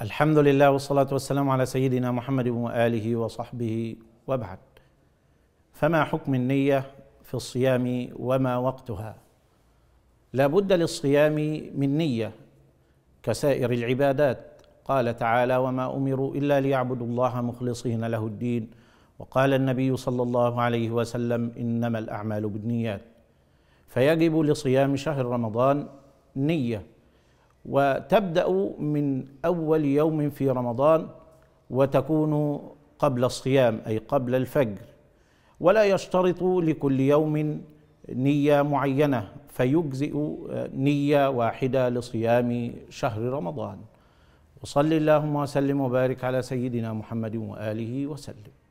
الحمد لله والصلاة والسلام على سيدنا محمد وآله وصحبه وبعد فما حكم النية في الصيام وما وقتها لا بد للصيام من نية كسائر العبادات قال تعالى وما أمروا إلا ليعبدوا الله مخلصين له الدين وقال النبي صلى الله عليه وسلم إنما الأعمال بالنيات فيجب لصيام شهر رمضان نيه وتبدأ من أول يوم في رمضان وتكون قبل الصيام أي قبل الفجر ولا يشترط لكل يوم نية معينة فيجزئ آه، نية واحدة لصيام شهر رمضان وصل اللهم وسلم وبارك على سيدنا محمد وآله وسلم